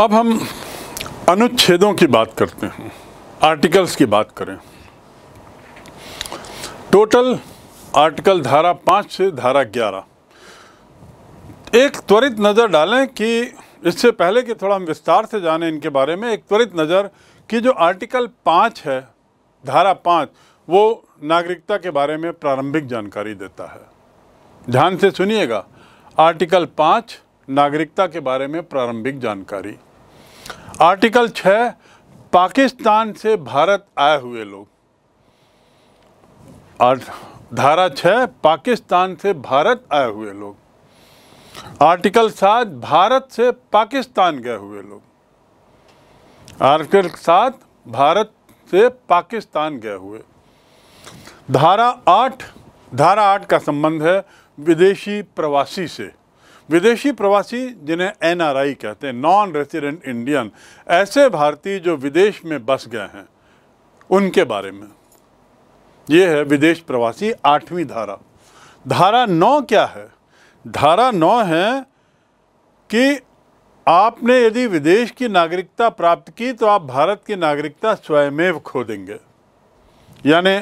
अब हम अनुच्छेदों की बात करते हैं आर्टिकल्स की बात करें टोटल आर्टिकल धारा पाँच से धारा ग्यारह एक त्वरित नज़र डालें कि इससे पहले कि थोड़ा हम विस्तार से जानें इनके बारे में एक त्वरित नज़र कि जो आर्टिकल पाँच है धारा पाँच वो नागरिकता के बारे में प्रारंभिक जानकारी देता है ध्यान से सुनिएगा आर्टिकल पाँच नागरिकता के बारे में प्रारंभिक जानकारी आर्टिकल छः पाकिस्तान से भारत आए हुए लोग धारा छः पाकिस्तान से भारत आए हुए लोग आर्टिकल सात भारत से पाकिस्तान गए हुए लोग आर्टिकल सात भारत से पाकिस्तान गए हुए धारा आठ धारा आठ का संबंध है विदेशी प्रवासी से विदेशी प्रवासी जिन्हें एनआरआई कहते हैं नॉन रेसिडेंट इंडियन ऐसे भारतीय जो विदेश में बस गए हैं उनके बारे में ये है विदेश प्रवासी आठवीं धारा धारा नौ क्या है धारा नौ है कि आपने यदि विदेश की नागरिकता प्राप्त की तो आप भारत की नागरिकता स्वयमेव खो देंगे यानी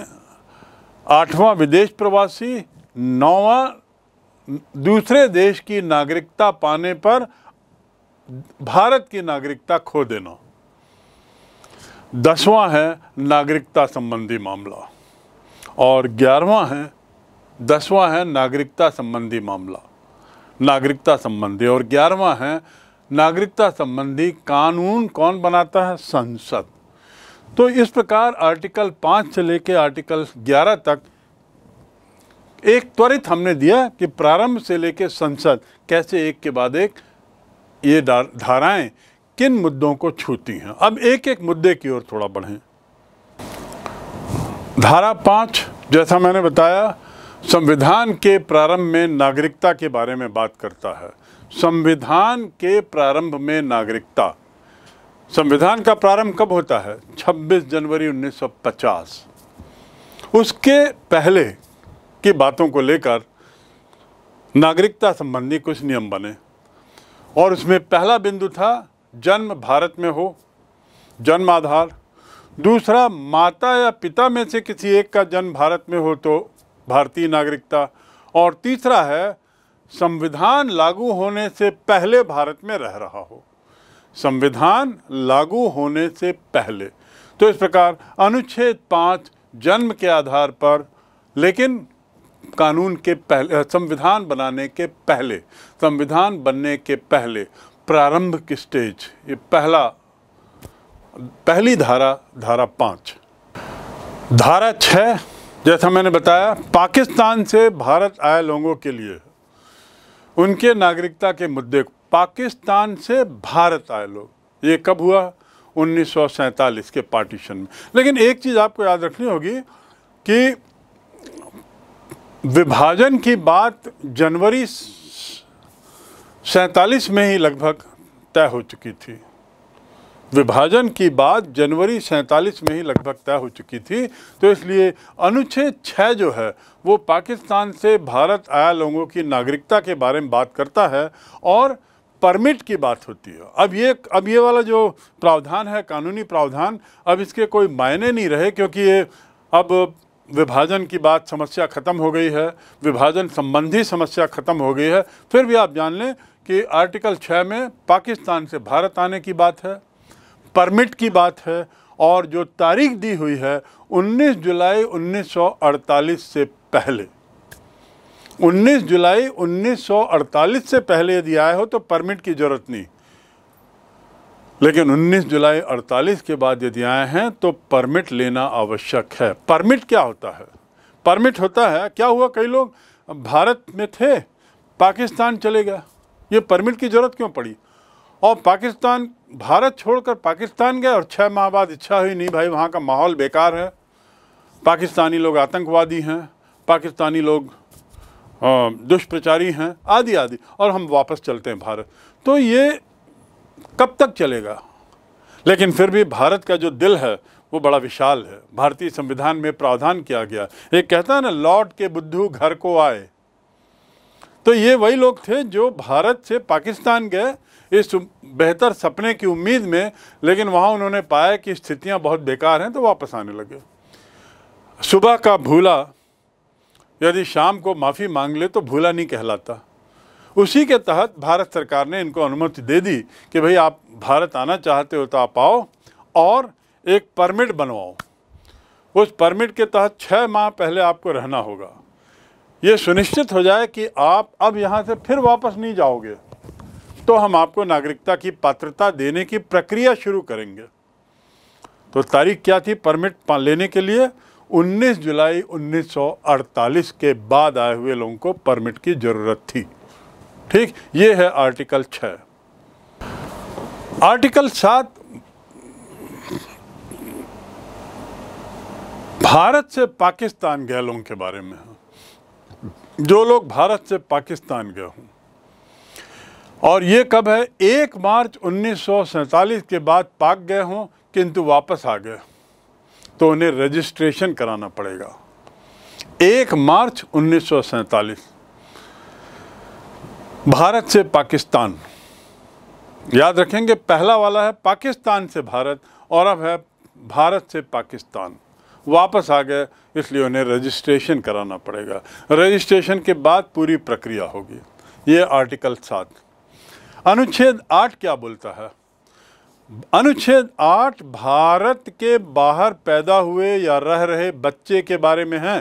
आठवां विदेश प्रवासी नौवां दूसरे देश की नागरिकता पाने पर भारत की नागरिकता खो देना दसवां है नागरिकता संबंधी मामला और ग्यारहवां है दसवां है नागरिकता संबंधी मामला नागरिकता संबंधी और ग्यारहवा है नागरिकता संबंधी कानून कौन बनाता है संसद तो इस प्रकार आर्टिकल पाँच से लेकर आर्टिकल ग्यारह तक एक त्वरित हमने दिया कि प्रारंभ से लेकर संसद कैसे एक के बाद एक ये धाराएं किन मुद्दों को छूती हैं अब एक एक मुद्दे की ओर थोड़ा बढ़ें धारा पाँच जैसा मैंने बताया संविधान के प्रारंभ में नागरिकता के बारे में बात करता है संविधान के प्रारंभ में नागरिकता संविधान का प्रारंभ कब होता है 26 जनवरी 1950 उसके पहले की बातों को लेकर नागरिकता संबंधी कुछ नियम बने और उसमें पहला बिंदु था जन्म भारत में हो जन्म आधार दूसरा माता या पिता में से किसी एक का जन्म भारत में हो तो भारतीय नागरिकता और तीसरा है संविधान लागू होने से पहले भारत में रह रहा हो संविधान लागू होने से पहले तो इस प्रकार अनुच्छेद पाँच जन्म के आधार पर लेकिन कानून के पहले संविधान बनाने के पहले संविधान बनने के पहले प्रारंभ की स्टेज ये पहला पहली धारा धारा पाँच धारा छः जैसा मैंने बताया पाकिस्तान से भारत आए लोगों के लिए उनके नागरिकता के मुद्दे पाकिस्तान से भारत आए लोग ये कब हुआ उन्नीस के पार्टीशन में लेकिन एक चीज़ आपको याद रखनी होगी कि विभाजन की बात जनवरी सैतालीस में ही लगभग तय हो चुकी थी विभाजन की बात जनवरी सैंतालीस में ही लगभग तय हो चुकी थी तो इसलिए अनुच्छेद छः जो है वो पाकिस्तान से भारत आया लोगों की नागरिकता के बारे में बात करता है और परमिट की बात होती है अब ये अब ये वाला जो प्रावधान है कानूनी प्रावधान अब इसके कोई मायने नहीं रहे क्योंकि ये अब विभाजन की बात समस्या ख़त्म हो गई है विभाजन संबंधी समस्या ख़त्म हो गई है फिर भी आप जान लें कि आर्टिकल छः में पाकिस्तान से भारत आने की बात है परमिट की बात है और जो तारीख दी हुई है 19 जुलाई 1948 से पहले 19 जुलाई 1948 से पहले यदि आए हो तो परमिट की ज़रूरत नहीं लेकिन 19 जुलाई 48 के बाद यदि आए हैं तो परमिट लेना आवश्यक है परमिट क्या होता है परमिट होता है क्या हुआ कई लोग भारत में थे पाकिस्तान चले गए ये परमिट की ज़रूरत क्यों पड़ी और पाकिस्तान भारत छोड़कर पाकिस्तान गए और छः माह बाद इच्छा हुई नहीं भाई वहाँ का माहौल बेकार है पाकिस्तानी लोग आतंकवादी हैं पाकिस्तानी लोग दुष्प्रचारी हैं आदि आदि और हम वापस चलते हैं भारत तो ये कब तक चलेगा लेकिन फिर भी भारत का जो दिल है वो बड़ा विशाल है भारतीय संविधान में प्रावधान किया गया ये कहता है ना लौट के बुद्धू घर को आए तो ये वही लोग थे जो भारत से पाकिस्तान गए इस बेहतर सपने की उम्मीद में लेकिन वहाँ उन्होंने पाया कि स्थितियाँ बहुत बेकार हैं तो वापस आने लगे सुबह का भूला यदि शाम को माफ़ी मांग ले तो भूला नहीं कहलाता उसी के तहत भारत सरकार ने इनको अनुमति दे दी कि भाई आप भारत आना चाहते हो तो आप आओ और एक परमिट बनवाओ उस परमिट के तहत छः माह पहले आपको रहना होगा ये सुनिश्चित हो जाए कि आप अब यहाँ से फिर वापस नहीं जाओगे तो हम आपको नागरिकता की पात्रता देने की प्रक्रिया शुरू करेंगे तो तारीख क्या थी परमिट लेने के लिए 19 जुलाई 1948 के बाद आए हुए लोगों को परमिट की ज़रूरत थी ठीक ये है आर्टिकल छ आर्टिकल सात भारत से पाकिस्तान गए लोगों के बारे में है जो लोग भारत से पाकिस्तान गए हों और ये कब है एक मार्च उन्नीस के बाद पाक गए हों किंतु वापस आ गए तो उन्हें रजिस्ट्रेशन कराना पड़ेगा एक मार्च उन्नीस भारत से पाकिस्तान याद रखेंगे पहला वाला है पाकिस्तान से भारत और अब है भारत से पाकिस्तान वापस आ गए इसलिए उन्हें रजिस्ट्रेशन कराना पड़ेगा रजिस्ट्रेशन के बाद पूरी प्रक्रिया होगी ये आर्टिकल सात अनुच्छेद आठ क्या बोलता है अनुच्छेद आठ भारत के बाहर पैदा हुए या रह रहे बच्चे के बारे में है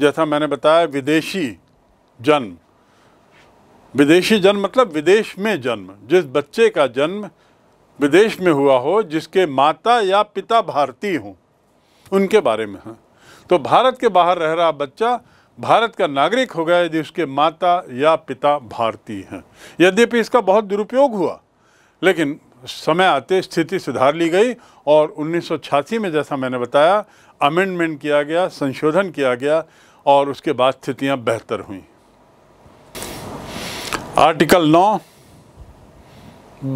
जैसा मैंने बताया विदेशी जन्म विदेशी जन्म मतलब विदेश में जन्म जिस बच्चे का जन्म विदेश में हुआ हो जिसके माता या पिता भारतीय हों उनके बारे में है हाँ। तो भारत के बाहर रह रहा बच्चा भारत का नागरिक हो गया यदि उसके माता या पिता भारतीय हैं यद्यपि इसका बहुत दुरुपयोग हुआ लेकिन समय आते स्थिति सुधार ली गई और उन्नीस में जैसा मैंने बताया अमेंडमेंट किया गया संशोधन किया गया और उसके बाद स्थितियाँ बेहतर हुई आर्टिकल नौ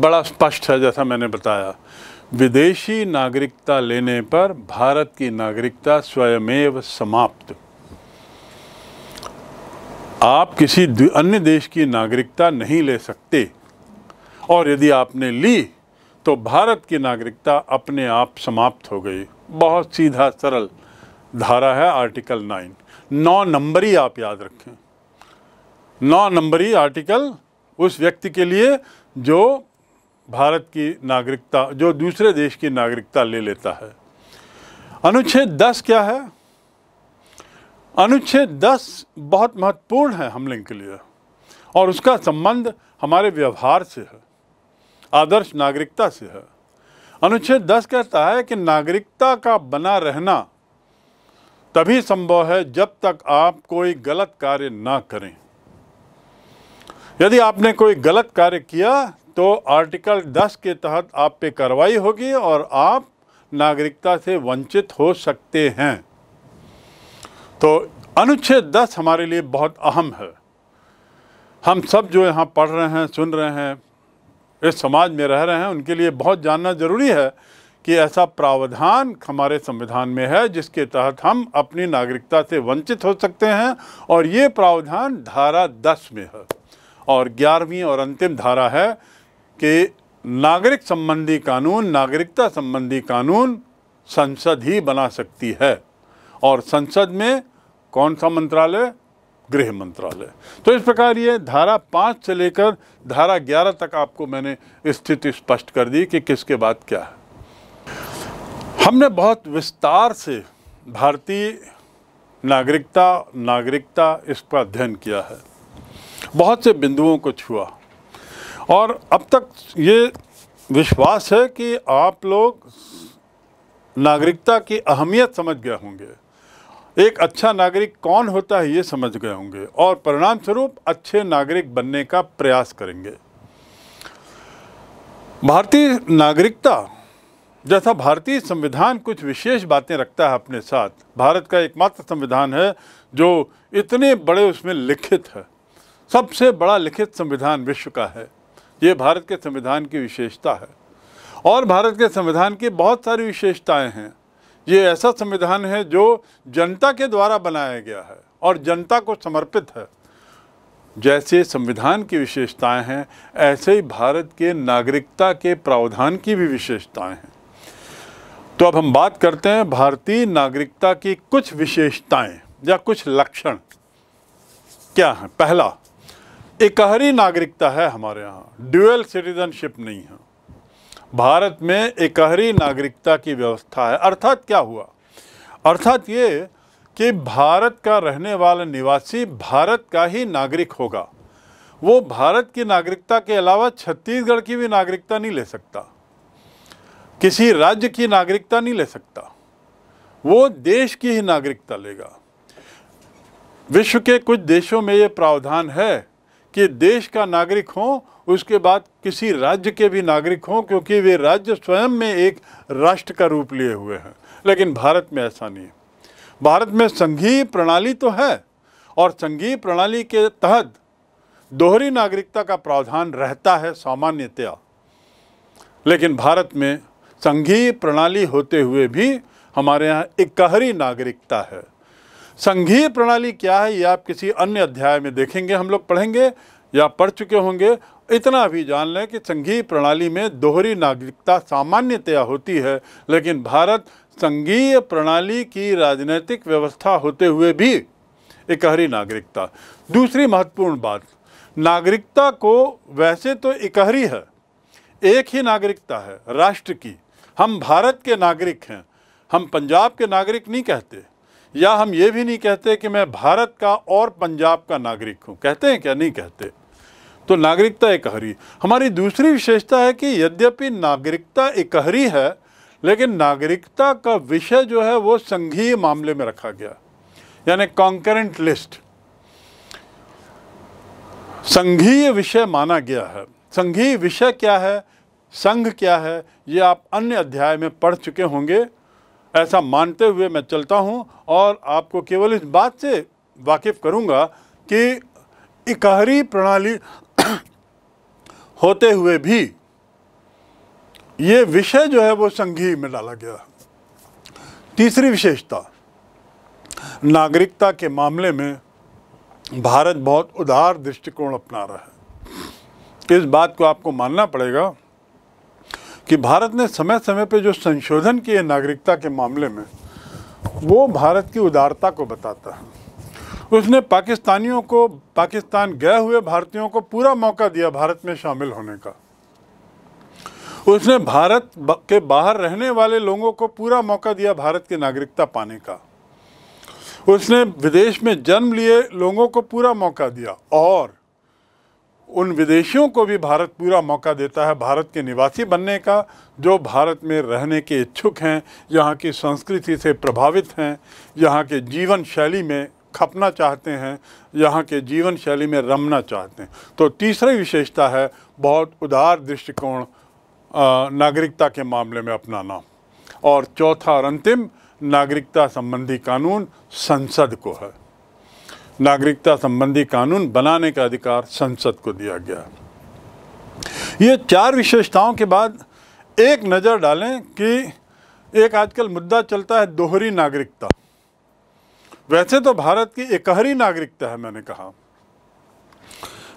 बड़ा स्पष्ट है जैसा मैंने बताया विदेशी नागरिकता लेने पर भारत की नागरिकता स्वयमेव समाप्त आप किसी अन्य देश की नागरिकता नहीं ले सकते और यदि आपने ली तो भारत की नागरिकता अपने आप समाप्त हो गई बहुत सीधा सरल धारा है आर्टिकल नाइन नौ नंबर ही आप याद रखें नौ नंबरी आर्टिकल उस व्यक्ति के लिए जो भारत की नागरिकता जो दूसरे देश की नागरिकता ले लेता है अनुच्छेद दस क्या है अनुच्छेद दस बहुत महत्वपूर्ण है हम लोग के लिए और उसका संबंध हमारे व्यवहार से है आदर्श नागरिकता से है अनुच्छेद दस कहता है कि नागरिकता का बना रहना तभी संभव है जब तक आप कोई गलत कार्य ना करें यदि आपने कोई गलत कार्य किया तो आर्टिकल 10 के तहत आप पे कार्रवाई होगी और आप नागरिकता से वंचित हो सकते हैं तो अनुच्छेद 10 हमारे लिए बहुत अहम है हम सब जो यहाँ पढ़ रहे हैं सुन रहे हैं इस समाज में रह रहे हैं उनके लिए बहुत जानना ज़रूरी है कि ऐसा प्रावधान हमारे संविधान में है जिसके तहत हम अपनी नागरिकता से वंचित हो सकते हैं और ये प्रावधान धारा 10 में है और ग्यारहवीं और अंतिम धारा है कि नागरिक संबंधी कानून नागरिकता संबंधी कानून संसद ही बना सकती है और संसद में कौन सा मंत्रालय गृह मंत्रालय तो इस प्रकार ये धारा पाँच से लेकर धारा ग्यारह तक आपको मैंने स्थिति स्पष्ट कर दी कि किसके बाद क्या है हमने बहुत विस्तार से भारतीय नागरिकता नागरिकता इसका अध्ययन किया है बहुत से बिंदुओं को छुआ और अब तक ये विश्वास है कि आप लोग नागरिकता की अहमियत समझ गए होंगे एक अच्छा नागरिक कौन होता है ये समझ गए होंगे और परिणाम स्वरूप अच्छे नागरिक बनने का प्रयास करेंगे भारतीय नागरिकता जैसा भारतीय संविधान कुछ विशेष बातें रखता है अपने साथ भारत का एकमात्र संविधान है जो इतने बड़े उसमें लिखित है सबसे बड़ा लिखित संविधान विश्व का है ये भारत के संविधान की विशेषता है और भारत के संविधान की बहुत सारी विशेषताएं हैं ये ऐसा संविधान है जो जनता के द्वारा बनाया गया है और जनता को समर्पित है जैसे संविधान की विशेषताएं हैं ऐसे ही भारत के नागरिकता के प्रावधान की भी विशेषताएं हैं तो अब हम बात करते हैं भारतीय नागरिकता की कुछ विशेषताएं या कुछ लक्षण क्या हैं पहला एकहरी नागरिकता है हमारे यहाँ ड्यूअल सिटीजनशिप नहीं है भारत में एकहरी नागरिकता की व्यवस्था है अर्थात क्या हुआ अर्थात ये कि भारत का रहने वाला निवासी भारत का ही नागरिक होगा वो भारत की नागरिकता के अलावा छत्तीसगढ़ की भी नागरिकता नहीं ले सकता किसी राज्य की नागरिकता नहीं ले सकता वो देश की ही नागरिकता लेगा विश्व के कुछ देशों में ये प्रावधान है कि देश का नागरिक हों उसके बाद किसी राज्य के भी नागरिक हों क्योंकि वे राज्य स्वयं में एक राष्ट्र का रूप लिए हुए हैं लेकिन भारत में ऐसा नहीं है भारत में संघीय प्रणाली तो है और संघीय प्रणाली के तहत दोहरी नागरिकता का प्रावधान रहता है सामान्यतया लेकिन भारत में संघीय प्रणाली होते हुए भी हमारे यहाँ इकहरी नागरिकता है संघीय प्रणाली क्या है ये आप किसी अन्य अध्याय में देखेंगे हम लोग पढ़ेंगे या पढ़ चुके होंगे इतना भी जान लें कि संघीय प्रणाली में दोहरी नागरिकता सामान्यतया होती है लेकिन भारत संघीय प्रणाली की राजनीतिक व्यवस्था होते हुए भी इकहरी नागरिकता दूसरी महत्वपूर्ण बात नागरिकता को वैसे तो इकहरी है एक ही नागरिकता है राष्ट्र की हम भारत के नागरिक हैं हम पंजाब के नागरिक नहीं कहते या हम ये भी नहीं कहते कि मैं भारत का और पंजाब का नागरिक हूँ कहते हैं क्या नहीं कहते तो नागरिकता एकहरी हमारी दूसरी विशेषता है कि यद्यपि नागरिकता एकहरी है लेकिन नागरिकता का विषय जो है वो संघीय मामले में रखा गया यानी कॉन्करेंट लिस्ट संघीय विषय माना गया है संघीय विषय क्या है संघ क्या है ये आप अन्य अध्याय में पढ़ चुके होंगे ऐसा मानते हुए मैं चलता हूँ और आपको केवल इस बात से वाकिफ़ करूँगा कि इकहरी प्रणाली होते हुए भी ये विषय जो है वो संघी में डाला गया तीसरी विशेषता नागरिकता के मामले में भारत बहुत उदार दृष्टिकोण अपना रहा है इस बात को आपको मानना पड़ेगा कि भारत ने समय समय पर जो संशोधन किए नागरिकता के मामले में वो भारत की उदारता को बताता है उसने पाकिस्तानियों को पाकिस्तान गए हुए भारतीयों को पूरा मौका दिया भारत में शामिल होने का उसने भारत के बाहर रहने वाले लोगों को पूरा मौका दिया भारत की नागरिकता पाने का उसने विदेश में जन्म लिए लोगों को पूरा मौका दिया और उन विदेशियों को भी भारत पूरा मौका देता है भारत के निवासी बनने का जो भारत में रहने के इच्छुक हैं यहाँ की संस्कृति से प्रभावित हैं यहाँ के जीवन शैली में खपना चाहते हैं यहाँ के जीवन शैली में रमना चाहते हैं तो तीसरी विशेषता है बहुत उदार दृष्टिकोण नागरिकता के मामले में अपनाना और चौथा और अंतिम नागरिकता संबंधी कानून संसद को है नागरिकता संबंधी कानून बनाने का अधिकार संसद को दिया गया ये चार विशेषताओं के बाद एक नज़र डालें कि एक आजकल मुद्दा चलता है दोहरी नागरिकता वैसे तो भारत की एकहरी नागरिकता है मैंने कहा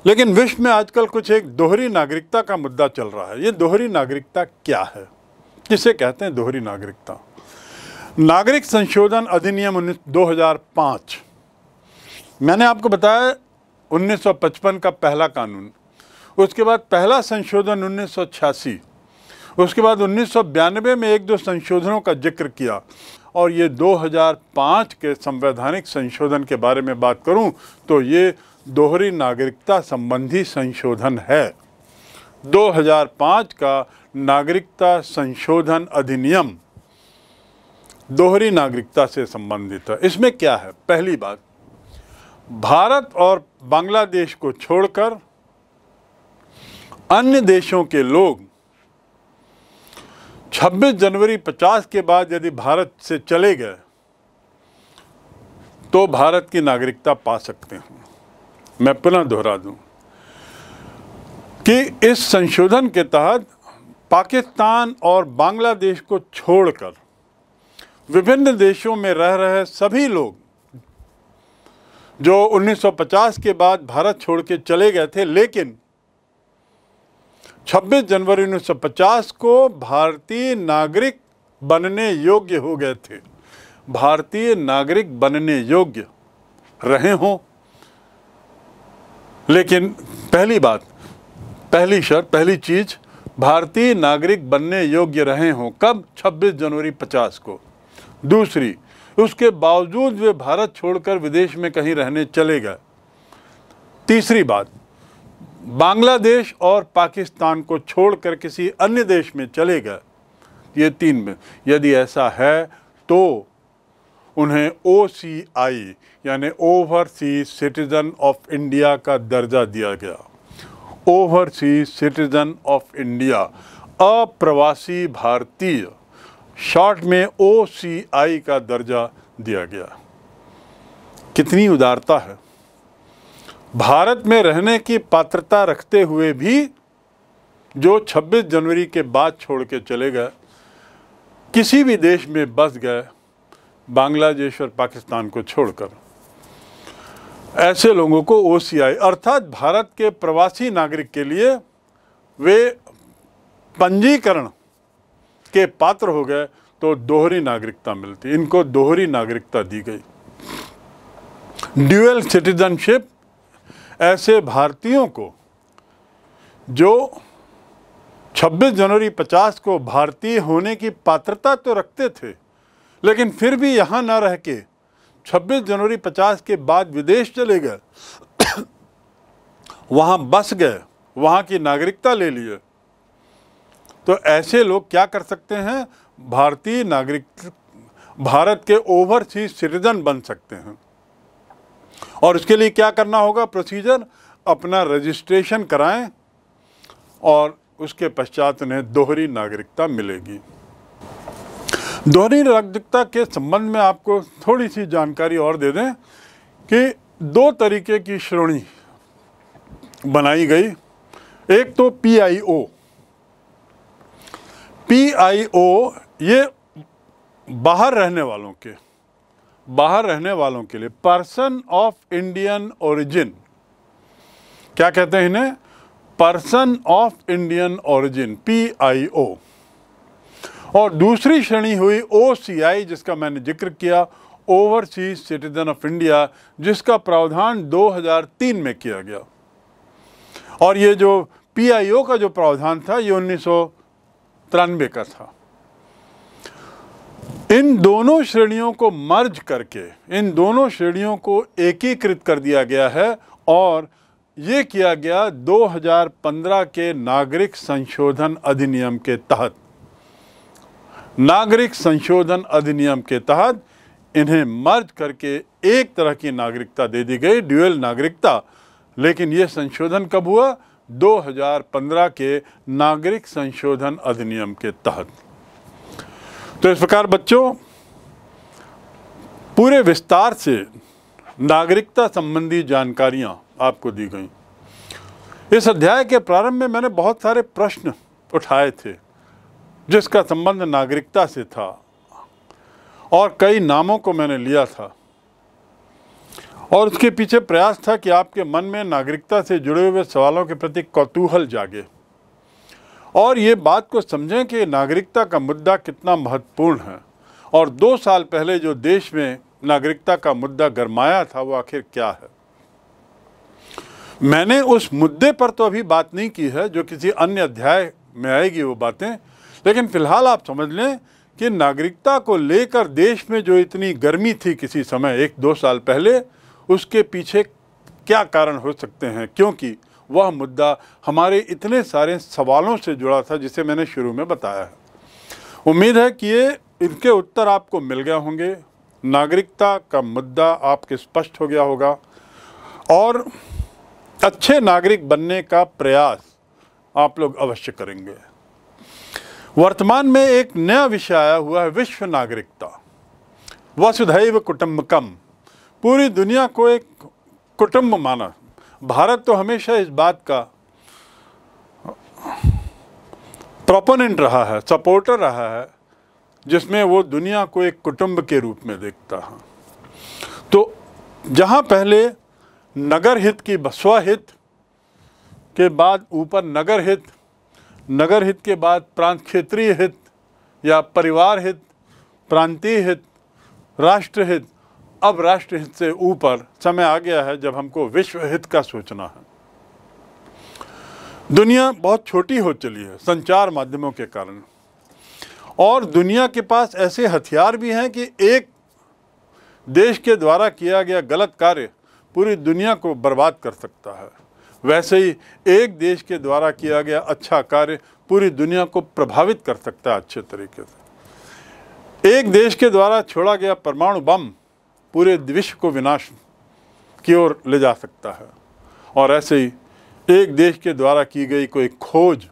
लेकिन विश्व में आजकल कुछ एक दोहरी नागरिकता का मुद्दा चल रहा है ये दोहरी नागरिकता क्या है किसे कहते हैं दोहरी नागरिकता नागरिक संशोधन अधिनियम 2005 मैंने आपको बताया 1955 का पहला कानून उसके बाद पहला संशोधन उन्नीस उसके बाद उन्नीस में एक दो संशोधनों का जिक्र किया और ये 2005 के संवैधानिक संशोधन के बारे में बात करूं तो ये दोहरी नागरिकता संबंधी संशोधन है 2005 का नागरिकता संशोधन अधिनियम दोहरी नागरिकता से संबंधित है इसमें क्या है पहली बात भारत और बांग्लादेश को छोड़कर अन्य देशों के लोग 26 जनवरी 50 के बाद यदि भारत से चले गए तो भारत की नागरिकता पा सकते हैं मैं पुनः दोहरा दूं कि इस संशोधन के तहत पाकिस्तान और बांग्लादेश को छोड़कर विभिन्न देशों में रह रहे सभी लोग जो 1950 के बाद भारत छोड़ के चले गए थे लेकिन 26 जनवरी 1950 को भारतीय नागरिक बनने योग्य हो गए थे भारतीय नागरिक बनने योग्य रहे हों लेकिन पहली बात पहली शर्त पहली चीज़ भारतीय नागरिक बनने योग्य रहे हों कब 26 जनवरी 50 को दूसरी उसके बावजूद वे भारत छोड़कर विदेश में कहीं रहने चले गए तीसरी बात बांग्लादेश और पाकिस्तान को छोड़कर किसी अन्य देश में चले गए ये तीन में यदि ऐसा है तो उन्हें ओ सी आई यानि ओवरसीज सिटीज़न ऑफ इंडिया का दर्जा दिया गया ओवरसीज सिटीज़न ऑफ इंडिया अप्रवासी भारतीय शॉर्ट में ओ सी आई का दर्जा दिया गया कितनी उदारता है भारत में रहने की पात्रता रखते हुए भी जो 26 जनवरी के बाद छोड़ के चले गए किसी भी देश में बस गए बांग्लादेश और पाकिस्तान को छोड़कर ऐसे लोगों को ओ सी आई अर्थात भारत के प्रवासी नागरिक के लिए वे पंजीकरण के पात्र हो गए तो दोहरी नागरिकता मिलती इनको दोहरी नागरिकता दी गई ड्यूएल सिटीजनशिप ऐसे भारतीयों को जो 26 जनवरी 50 को भारतीय होने की पात्रता तो रखते थे लेकिन फिर भी यहाँ ना रह के 26 जनवरी 50 के बाद विदेश चले गए वहाँ बस गए वहाँ की नागरिकता ले लिए तो ऐसे लोग क्या कर सकते हैं भारतीय नागरिक भारत के ओवरसीज सिटीजन बन सकते हैं और इसके लिए क्या करना होगा प्रोसीजर अपना रजिस्ट्रेशन कराएं और उसके पश्चात उन्हें दोहरी नागरिकता मिलेगी दोहरी नागरिकता के संबंध में आपको थोड़ी सी जानकारी और दे दें कि दो तरीके की श्रेणी बनाई गई एक तो पीआईओ पी आई ओ ये बाहर रहने वालों के बाहर रहने वालों के लिए पर्सन ऑफ इंडियन ओरिजिन क्या कहते हैं इन्हें person of Indian origin P I O और दूसरी श्रेणी हुई ओ सी आई जिसका मैंने जिक्र किया ओवरसीज सिटीजन ऑफ इंडिया जिसका प्रावधान 2003 में किया गया और ये जो पी आई ओ का जो प्रावधान था ये उन्नीस तिरानवे का था इन दोनों श्रेणियों को मर्ज करके इन दोनों श्रेणियों को एकीकृत कर दिया गया है और ये किया गया 2015 के नागरिक संशोधन अधिनियम के तहत नागरिक संशोधन अधिनियम के तहत इन्हें मर्ज करके एक तरह की नागरिकता दे दी गई ड्यूएल नागरिकता लेकिन ये संशोधन कब हुआ 2015 के नागरिक संशोधन अधिनियम के तहत तो इस प्रकार बच्चों पूरे विस्तार से नागरिकता संबंधी जानकारियां आपको दी गई इस अध्याय के प्रारंभ में मैंने बहुत सारे प्रश्न उठाए थे जिसका संबंध नागरिकता से था और कई नामों को मैंने लिया था और उसके पीछे प्रयास था कि आपके मन में नागरिकता से जुड़े हुए सवालों के प्रति कौतूहल जागे और ये बात को समझें कि नागरिकता का मुद्दा कितना महत्वपूर्ण है और दो साल पहले जो देश में नागरिकता का मुद्दा गरमाया था वो आखिर क्या है मैंने उस मुद्दे पर तो अभी बात नहीं की है जो किसी अन्य अध्याय में आएगी वो बातें लेकिन फिलहाल आप समझ लें कि नागरिकता को लेकर देश में जो इतनी गर्मी थी किसी समय एक दो साल पहले उसके पीछे क्या कारण हो सकते हैं क्योंकि वह मुद्दा हमारे इतने सारे सवालों से जुड़ा था जिसे मैंने शुरू में बताया है उम्मीद है कि ये इनके उत्तर आपको मिल गए होंगे नागरिकता का मुद्दा आपके स्पष्ट हो गया होगा और अच्छे नागरिक बनने का प्रयास आप लोग अवश्य करेंगे वर्तमान में एक नया विषय आया हुआ है विश्व नागरिकता वसुधैव कुटुम्बकम पूरी दुनिया को एक कुटुंब माना भारत तो हमेशा इस बात का प्रोपोनेंट रहा है सपोर्टर रहा है जिसमें वो दुनिया को एक कुटुंब के रूप में देखता है तो जहाँ पहले नगर हित की स्वहित के बाद ऊपर नगर हित नगर हित के बाद प्रांत क्षेत्रीय हित या परिवार हित प्रांतीय हित राष्ट्र हित अब राष्ट्र हित से ऊपर समय आ गया है जब हमको विश्व हित का सोचना है दुनिया बहुत छोटी हो चली है संचार माध्यमों के कारण और दुनिया के पास ऐसे हथियार भी हैं कि एक देश के द्वारा किया गया गलत कार्य पूरी दुनिया को बर्बाद कर सकता है वैसे ही एक देश के द्वारा किया गया अच्छा कार्य पूरी दुनिया को प्रभावित कर सकता है अच्छे तरीके से एक देश के द्वारा छोड़ा गया परमाणु बम पूरे विश्व को विनाश की ओर ले जा सकता है और ऐसे ही एक देश के द्वारा की गई कोई खोज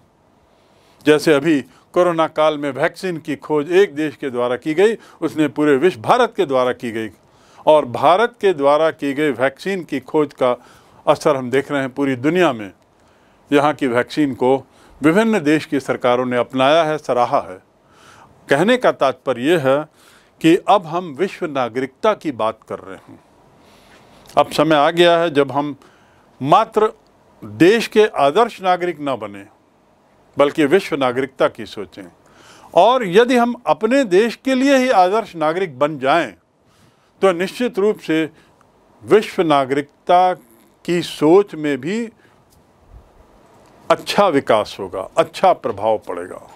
जैसे अभी कोरोना काल में वैक्सीन की खोज एक देश के द्वारा की गई उसने पूरे विश्व भारत के द्वारा की गई और भारत के द्वारा की गई वैक्सीन की खोज का असर हम देख रहे हैं पूरी दुनिया में यहाँ की वैक्सीन को विभिन्न देश की सरकारों ने अपनाया है सराहा है कहने का तात्पर्य यह है कि अब हम विश्व नागरिकता की बात कर रहे हैं अब समय आ गया है जब हम मात्र देश के आदर्श नागरिक ना बने बल्कि विश्व नागरिकता की सोचें और यदि हम अपने देश के लिए ही आदर्श नागरिक बन जाएं तो निश्चित रूप से विश्व नागरिकता की सोच में भी अच्छा विकास होगा अच्छा प्रभाव पड़ेगा